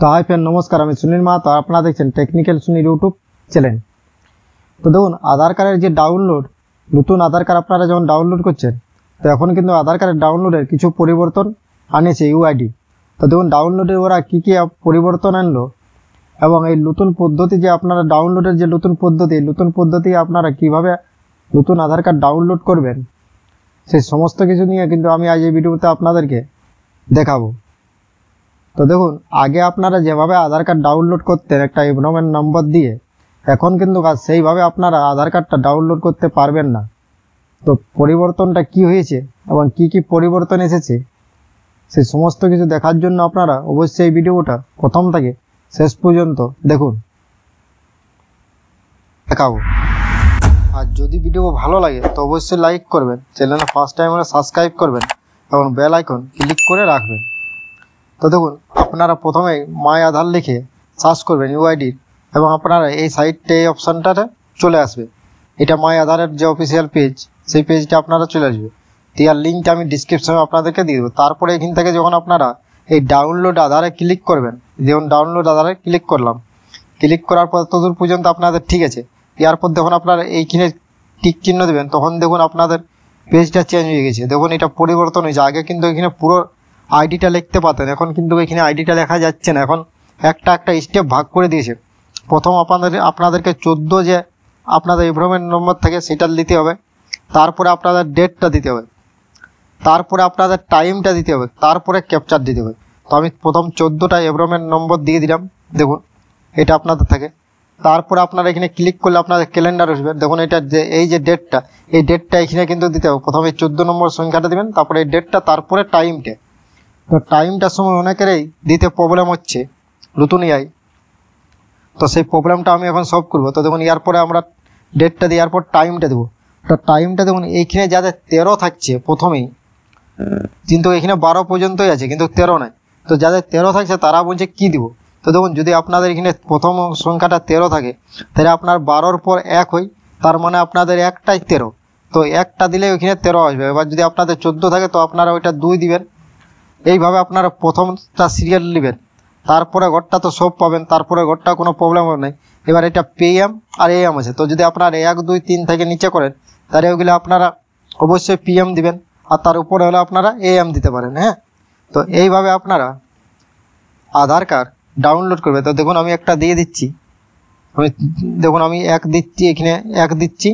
তো hi friend নমস্কার আমি সুনীল মা তো আপনারা দেখছেন টেকনিক্যাল সুনীল ইউটিউব চ্যানেল তো দেখুন আধার কার্ডের যে ডাউনলোড নতুন আধার কার্ড আপনারা যখন ডাউনলোড করছেন তো এখন কিন্তু আধার কার্ডের ডাউনলোডের কিছু পরিবর্তন আনেছে ইউআইডি তো দেখুন ডাউনলোডের ওরা কী কী পরিবর্তন আনলো এবং এই নতুন পদ্ধতি যে আপনারা ডাউনলোডের যে নতুন পদ্ধতি নতুন পদ্ধতি আপনারা কিভাবে নতুন আধার কার্ড ডাউনলোড করবেন সেই সমস্ত কিছু নিয়ে কিন্তু আমি আজ এই ভিডিওতে আপনাদেরকে দেখাবো তো দেখুন আগে আপনারা যেভাবে আধার কার্ড ডাউনলোড করতেন একটা ইভনমের নম্বর দিয়ে এখন কিন্তু সেইভাবে আপনারা আধার কার্ডটা ডাউনলোড করতে পারবেন না তো পরিবর্তনটা কি হয়েছে এবং কি কি পরিবর্তন এসেছে সেই সমস্ত কিছু দেখার জন্য আপনারা অবশ্যই এই ভিডিওটা প্রথম থেকে শেষ পর্যন্ত দেখুন দেখাবো আর যদি ভিডিও ভালো লাগে তো অবশ্যই লাইক করবেন চ্যানেলে ফার্স্ট টাইম হলে সাবস্ক্রাইব করবেন এবং বেল আইকন ক্লিক করে রাখবেন তো দেখুন আপনারা প্রথমে মাই আধার লিখে সার্চ করবেন ইউআইডি এবং আপনারা এই সাইটটা এই অপশানটাতে চলে আসবে এটা মাই আধারের যে অফিসিয়াল পেজ সেই পেজটা আপনারা চলে আসবে দিয়ার লিঙ্কটা আমি ডিসক্রিপশনে আপনাদেরকে দিয়ে দেবো তারপরে এখান থেকে যখন আপনারা এই ডাউনলোড আধারে ক্লিক করবেন যেমন ডাউনলোড আধারে ক্লিক করলাম ক্লিক করার পর ততদূর পর্যন্ত আপনাদের ঠিক আছে ইয়ারপর দেখুন আপনারা এইখানে টিক চিহ্ন দেবেন তখন দেখুন আপনাদের পেজটা চেঞ্জ হয়ে গেছে দেখুন এটা পরিবর্তন হয়েছে আগে কিন্তু এখানে পুরো আইডিটা লিখতে পারতেন এখন কিন্তু এখানে আইডিটা লেখা যাচ্ছে না এখন একটা একটা স্টেপ ভাগ করে দিয়েছে প্রথম আপনাদের আপনাদেরকে চোদ্দো যে আপনাদের ইভ্রমেন্ট নম্বর থাকে সেটা দিতে হবে তারপরে আপনাদের ডেটটা দিতে হবে তারপরে আপনাদের টাইমটা দিতে হবে তারপরে ক্যাপচার দিতে হবে তো আমি প্রথম চোদ্দোটা এভ্রমেন্ট নম্বর দিয়ে দিলাম দেখুন এটা আপনাদের থাকে তারপরে আপনারা এখানে ক্লিক করলে আপনাদের ক্যালেন্ডার আসবে দেখুন এটা যে এই যে ডেটটা এই ডেটটা এখানে কিন্তু দিতে হবে প্রথমে চোদ্দো নম্বর সংখ্যাটা দেবেন তারপরে এই ডেটটা তারপরে টাইমটা তো টাইমটার সময় অনেকেরই দিতে প্রবলেম হচ্ছে নতুন ইয়াই তো সেই প্রবলেমটা আমি এখন সলভ করবো তো দেখুন এরপরে আমরা ডেটটা দিই এরপর টাইমটা দেবো তো টাইমটা দেখুন এইখানে যাদের তেরো থাকছে প্রথমেই কিন্তু এখানে বারো পর্যন্তই আছে কিন্তু তেরো নাই তো যাদের তেরো থাকছে তারা বলছে কি দিব তো দেখুন যদি আপনাদের এখানে প্রথম সংখ্যাটা তেরো থাকে তাহলে আপনার বারোর পর এক হয় তার মানে আপনাদের একটাই তেরো তো একটা দিলে ওইখানে তেরো আসবে এবার যদি আপনাদের চোদ্দো থাকে তো আপনারা ওইটা দুই দিবেন এইভাবে আপনারা প্রথমটা সিরিয়াল নেবেন তারপরে ঘরটা তো সব পাবেন তারপরে ঘরটা কোনো প্রবলেম হবে নাই এবার এটা পিএম আর এম আছে তো যদি আপনার এক দুই তিন থেকে নিচে করেন তাহলে ওগুলো আপনারা অবশ্যই পিএম দিবেন আর তার উপরে হলে আপনারা এএম দিতে পারেন হ্যাঁ তো এইভাবে আপনারা আধার কার্ড ডাউনলোড করবে তো দেখুন আমি একটা দিয়ে দিচ্ছি আমি দেখুন আমি এক দিচ্ছি এখানে এক দিচ্ছি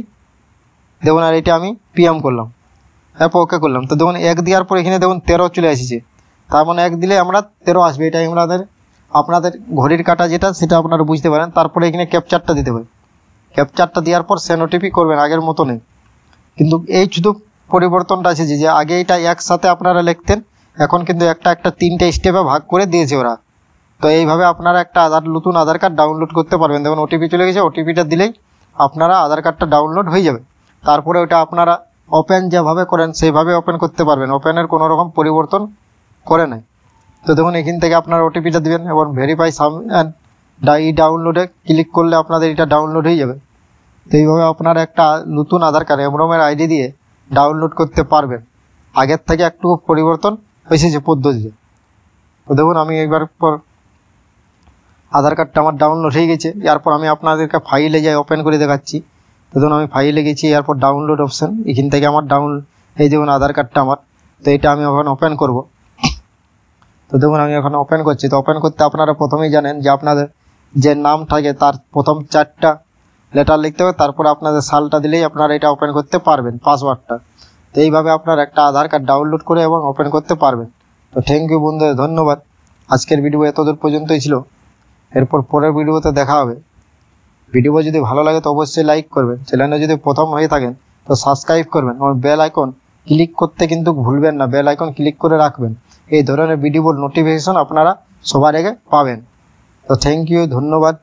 দেখুন আর এটা আমি পিএম করলাম হ্যাঁ ওকে করলাম তো দেখুন এক দেওয়ার পর এখানে দেখুন তেরো চলে এসেছে তার মানে এক দিলে আমরা তেরো আসবে এটাই আমাদের আপনাদের ঘড়ির কাটা যেটা সেটা আপনারা বুঝতে পারেন তারপরে এখানে ক্যাপচারটা দিতে হবে ক্যাপচারটা দেওয়ার পর সে নোটিফি করবেন আগের মতো নেই কিন্তু এই শুধু পরিবর্তনটা আছে যে আগে এটা একসাথে আপনারা লিখতেন এখন কিন্তু একটা একটা তিনটে স্টেপে ভাগ করে দিয়েছে ওরা তো এইভাবে আপনারা একটা আধার নতুন আধার কার্ড ডাউনলোড করতে পারবেন দেখুন ওটিপি চলে গেছে ওটিপিটা দিলেই আপনারা আধার কার্ডটা ডাউনলোড হয়ে যাবে তারপরে ওটা আপনারা ওপেন যেভাবে করেন সেইভাবে ওপেন করতে পারবেন ওপেনের কোনো রকম পরিবর্তন করে নাই তো দেখুন এখান থেকে আপনার ওটিপিটা দেবেন এবং ভেরিফাই সাম অ্যান্ড ডাউনলোডে ক্লিক করলে আপনাদের এটা ডাউনলোড হয়ে যাবে তো এইভাবে আপনার একটা নতুন আধার কার্ড এমরমের আইডি দিয়ে ডাউনলোড করতে পারবেন আগের থেকে একটু পরিবর্তন এসেছে পদ্ধতিতে তো দেখুন আমি একবার পর আধার কার্ডটা আমার ডাউনলোড হয়ে গেছে এরপর আমি আপনাদেরকে ফাইলে যাই ওপেন করে দেখাচ্ছি তো ধরুন আমি ফাইলে গেছি এরপর ডাউনলোড অপশান এখান থেকে আমার ডাউন এই দেখুন আধার কার্ডটা আমার তো এটা আমি ওখানে ওপেন করবো তো দেখুন আমি এখন ওপেন করছি তো ওপেন করতে আপনারা প্রথমেই জানেন যে আপনাদের যে নাম থাকে তার প্রথম চারটা লেটার লিখতে হবে তারপর আপনাদের সালটা দিলেই আপনারা এটা ওপেন করতে পারবেন পাসওয়ার্ডটা তো এইভাবে আপনার একটা আধার কার্ড ডাউনলোড করে এবং ওপেন করতে পারবেন তো থ্যাংক ইউ বন্ধু ধন্যবাদ আজকের ভিডিও এতদূর পর্যন্তই ছিল এরপর পরের ভিডিওতে দেখা হবে ভিডিও যদি ভালো লাগে তো অবশ্যই লাইক করবেন চ্যানেলে যদি প্রথম হয়ে থাকেন তো সাবস্ক্রাইব করবেন এবং বেল আইকন ক্লিক করতে কিন্তু ভুলবেন না বেল আইকন ক্লিক করে রাখবেন এই ধরনের ভিডিওর নোটিফিকেশন আপনারা সবার আগে পাবেন তো থ্যাংক ইউ ধন্যবাদ